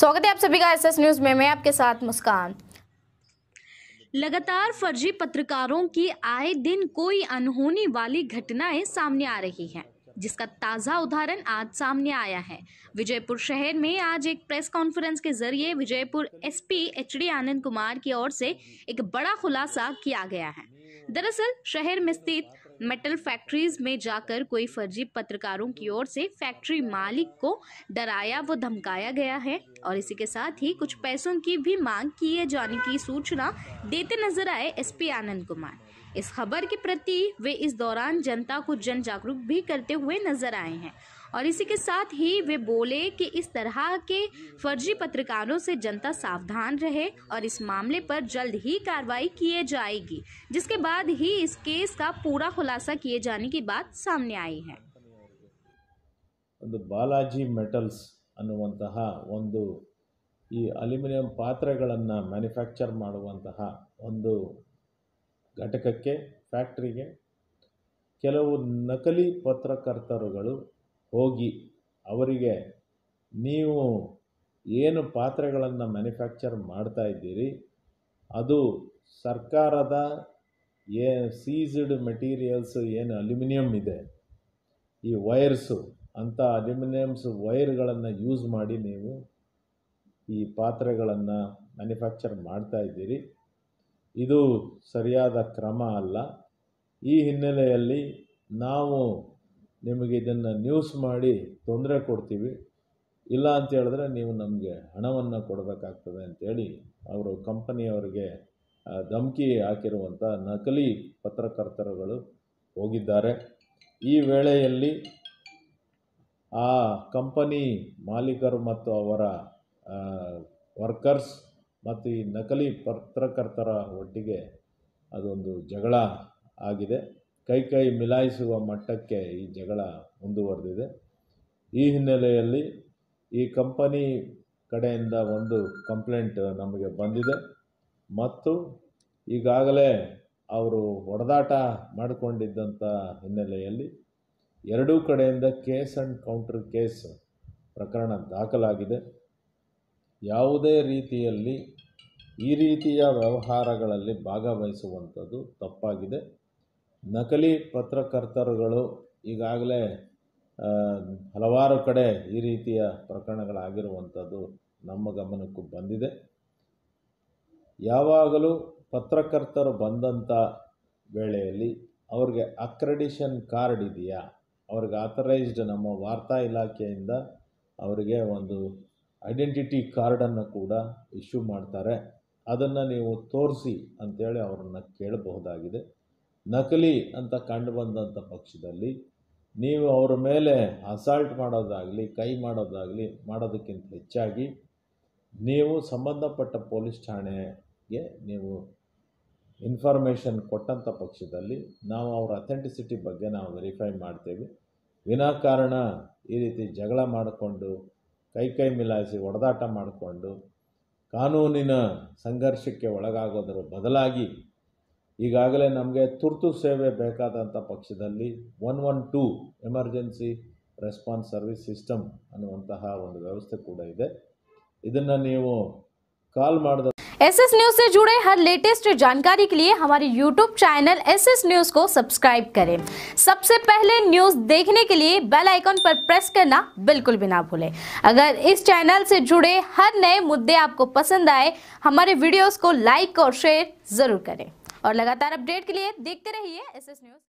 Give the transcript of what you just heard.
स्वागत है आप सभी का एसएस न्यूज में मैं आपके साथ मुस्कान लगातार फर्जी पत्रकारों की आए दिन कोई अनहोनी वाली घटनाएं सामने आ रही हैं जिसका ताज़ा उदाहरण आज सामने आया है विजयपुर शहर में आज एक प्रेस कॉन्फ्रेंस के जरिए विजयपुर एसपी एचडी आनंद कुमार की ओर से एक बड़ा खुलासा किया गया है दरअसल शहर में स्थित मेटल फैक्ट्रीज में जाकर कोई फर्जी पत्रकारों की ओर से फैक्ट्री मालिक को डराया व धमकाया गया है और इसी के साथ ही कुछ पैसों की भी मांग किए जाने की सूचना देते नजर आए एसपी आनंद कुमार इस खबर के प्रति वे इस दौरान जनता को जन जागरूक भी करते हुए नजर आए हैं और इसी के साथ ही वे बोले कि इस तरह के फर्जी पत्रकारों से जनता सावधान रहे और इस मामले पर जल्द ही कार्रवाई किए जाएगी जिसके बाद ही इस केस का पूरा खुलासा किए जाने की बात सामने आई है बालाजी मेटल्स अलूमियम पात्र मैनुफैक्चर ಘಟಕಕ್ಕೆ ಫ್ಯಾಕ್ಟ್ರಿಗೆ ಕೆಲವು ನಕಲಿ ಪತ್ರಕರ್ತರುಗಳು ಹೋಗಿ ಅವರಿಗೆ ನೀವು ಏನು ಪಾತ್ರೆಗಳನ್ನು ಮ್ಯಾನುಫ್ಯಾಕ್ಚರ್ ಮಾಡ್ತಾ ಇದ್ದೀರಿ ಅದು ಸರ್ಕಾರದ ಏ ಸೀಸ್ಡ್ ಮೆಟೀರಿಯಲ್ಸ್ ಏನು ಅಲ್ಯೂಮಿನಿಯಂ ಇದೆ ಈ ವೈರ್ಸು ಅಂಥ ಅಲ್ಯೂಮಿನಿಯಮ್ಸ್ ವೈರ್ಗಳನ್ನು ಯೂಸ್ ಮಾಡಿ ನೀವು ಈ ಪಾತ್ರೆಗಳನ್ನು ಮ್ಯಾನುಫ್ಯಾಕ್ಚರ್ ಮಾಡ್ತಾ ಇದ್ದೀರಿ ಇದು ಸರಿಯಾದ ಕ್ರಮ ಅಲ್ಲ ಈ ಹಿನ್ನೆಲೆಯಲ್ಲಿ ನಾವು ನಿಮಗೆ ಇದನ್ನು ನ್ಯೂಸ್ ಮಾಡಿ ತೊಂದರೆ ಕೊಡ್ತೀವಿ ಇಲ್ಲ ಅಂತೇಳಿದ್ರೆ ನೀವು ನಮಗೆ ಹಣವನ್ನು ಕೊಡಬೇಕಾಗ್ತದೆ ಅಂಥೇಳಿ ಅವರು ಕಂಪನಿಯವರಿಗೆ ಧಮಕಿ ಹಾಕಿರುವಂಥ ನಕಲಿ ಪತ್ರಕರ್ತರುಗಳು ಹೋಗಿದ್ದಾರೆ ಈ ವೇಳೆಯಲ್ಲಿ ಆ ಕಂಪನಿ ಮಾಲೀಕರು ಮತ್ತು ಅವರ ವರ್ಕರ್ಸ್ ಮತ್ತು ಈ ನಕಲಿ ಪತ್ರಕರ್ತರ ಒಟ್ಟಿಗೆ ಅದೊಂದು ಜಗಳ ಆಗಿದೆ ಕೈ ಕೈ ಮಿಲಾಯಿಸುವ ಮಟ್ಟಕ್ಕೆ ಈ ಜಗಳ ಮುಂದುವರೆದಿದೆ ಈ ಹಿನ್ನೆಲೆಯಲ್ಲಿ ಈ ಕಂಪನಿ ಕಡೆಯಿಂದ ಒಂದು ಕಂಪ್ಲೇಂಟ್ ನಮಗೆ ಬಂದಿದೆ ಮತ್ತು ಈಗಾಗಲೇ ಅವರು ಹೊಡೆದಾಟ ಮಾಡಿಕೊಂಡಿದ್ದಂಥ ಹಿನ್ನೆಲೆಯಲ್ಲಿ ಎರಡೂ ಕಡೆಯಿಂದ ಕೇಸ್ ಆ್ಯಂಡ್ ಕೌಂಟರ್ ಕೇಸ್ ಪ್ರಕರಣ ದಾಖಲಾಗಿದೆ ಯಾವುದೇ ರೀತಿಯಲ್ಲಿ ಈ ರೀತಿಯ ವ್ಯವಹಾರಗಳಲ್ಲಿ ಭಾಗವಹಿಸುವಂಥದ್ದು ತಪ್ಪಾಗಿದೆ ನಕಲಿ ಪತ್ರಕರ್ತರುಗಳು ಈಗಾಗಲೇ ಹಲವಾರು ಕಡೆ ಈ ರೀತಿಯ ಪ್ರಕರಣಗಳಾಗಿರುವಂಥದ್ದು ನಮ್ಮ ಗಮನಕ್ಕೂ ಬಂದಿದೆ ಯಾವಾಗಲೂ ಪತ್ರಕರ್ತರು ಬಂದಂಥ ವೇಳೆಯಲ್ಲಿ ಅವ್ರಿಗೆ ಅಕ್ರೆಡಿಷನ್ ಕಾರ್ಡ್ ಇದೆಯಾ ಅವ್ರಿಗೆ ಆಥರೈಸ್ಡ್ ನಮ್ಮ ವಾರ್ತಾ ಇಲಾಖೆಯಿಂದ ಅವರಿಗೆ ಒಂದು ಐಡೆಂಟಿಟಿ ಕಾರ್ಡನ್ನು ಕೂಡ ಇಶ್ಯೂ ಮಾಡ್ತಾರೆ ಅದನ್ನು ನೀವು ತೋರಿಸಿ ಅಂಥೇಳಿ ಅವರನ್ನು ಕೇಳಬಹುದಾಗಿದೆ ನಕಲಿ ಅಂತ ಕಂಡು ಬಂದಂಥ ಪಕ್ಷದಲ್ಲಿ ನೀವು ಅವರ ಮೇಲೆ ಅಸಾಲ್ಟ್ ಮಾಡೋದಾಗಲಿ ಕೈ ಮಾಡೋದಾಗಲಿ ಮಾಡೋದಕ್ಕಿಂತ ಹೆಚ್ಚಾಗಿ ನೀವು ಸಂಬಂಧಪಟ್ಟ ಪೊಲೀಸ್ ಠಾಣೆಗೆ ನೀವು ಇನ್ಫಾರ್ಮೇಷನ್ ಕೊಟ್ಟಂಥ ಪಕ್ಷದಲ್ಲಿ ನಾವು ಅವರ ಅಥೆಂಟಿಸಿಟಿ ಬಗ್ಗೆ ನಾವು ವೆರಿಫೈ ಮಾಡ್ತೇವೆ ವಿನಾಕಾರಣ ಈ ರೀತಿ ಜಗಳ ಮಾಡಿಕೊಂಡು ಕೈ ಕೈ ಮಿಲಾಯಿಸಿ ಒಡೆದಾಟ ಮಾಡಿಕೊಂಡು ಕಾನೂನಿನ ಸಂಘರ್ಷಕ್ಕೆ ಒಳಗಾಗೋದರ ಬದಲಾಗಿ ಈಗಾಗಲೇ ನಮಗೆ ತುರ್ತು ಸೇವೆ ಬೇಕಾದಂಥ ಪಕ್ಷದಲ್ಲಿ one one two emergency response service system ಅನ್ನುವಂತಹ ಒಂದು ವ್ಯವಸ್ಥೆ ಕೂಡ ಇದೆ ಇದನ್ನು ನೀವು ಕಾಲ್ ಮಾಡಿದ एस एस न्यूज से जुड़े हर लेटेस्ट जानकारी के लिए हमारे YouTube channel S S news को सब्सक्राइब करें सबसे पहले न्यूज देखने के लिए बेल आइकॉन पर प्रेस करना बिल्कुल भी ना भूलें अगर इस चैनल से जुड़े हर नए मुद्दे आपको पसंद आए हमारे वीडियोज को लाइक और शेयर जरूर करें और लगातार अपडेट के लिए देखते रहिए एस न्यूज